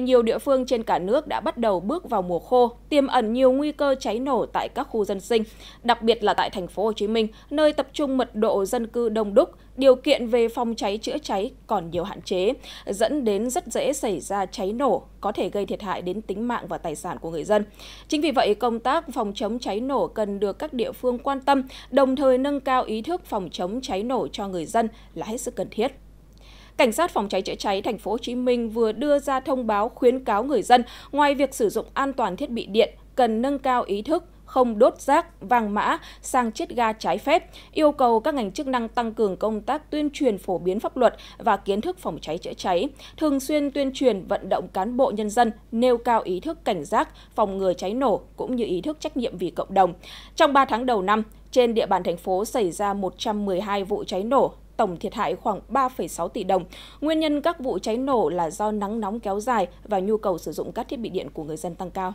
Nhiều địa phương trên cả nước đã bắt đầu bước vào mùa khô, tiềm ẩn nhiều nguy cơ cháy nổ tại các khu dân sinh, đặc biệt là tại thành phố Hồ Chí Minh, nơi tập trung mật độ dân cư đông đúc, điều kiện về phòng cháy chữa cháy còn nhiều hạn chế, dẫn đến rất dễ xảy ra cháy nổ, có thể gây thiệt hại đến tính mạng và tài sản của người dân. Chính vì vậy, công tác phòng chống cháy nổ cần được các địa phương quan tâm, đồng thời nâng cao ý thức phòng chống cháy nổ cho người dân là hết sức cần thiết. Cảnh sát phòng cháy chữa cháy thành phố Hồ Chí Minh vừa đưa ra thông báo khuyến cáo người dân ngoài việc sử dụng an toàn thiết bị điện cần nâng cao ý thức không đốt rác, vàng mã sang chiết ga trái phép, yêu cầu các ngành chức năng tăng cường công tác tuyên truyền phổ biến pháp luật và kiến thức phòng cháy chữa cháy, thường xuyên tuyên truyền vận động cán bộ nhân dân nêu cao ý thức cảnh giác, phòng ngừa cháy nổ cũng như ý thức trách nhiệm vì cộng đồng. Trong 3 tháng đầu năm, trên địa bàn thành phố xảy ra 112 vụ cháy nổ, tổng thiệt hại khoảng 3,6 tỷ đồng. Nguyên nhân các vụ cháy nổ là do nắng nóng kéo dài và nhu cầu sử dụng các thiết bị điện của người dân tăng cao.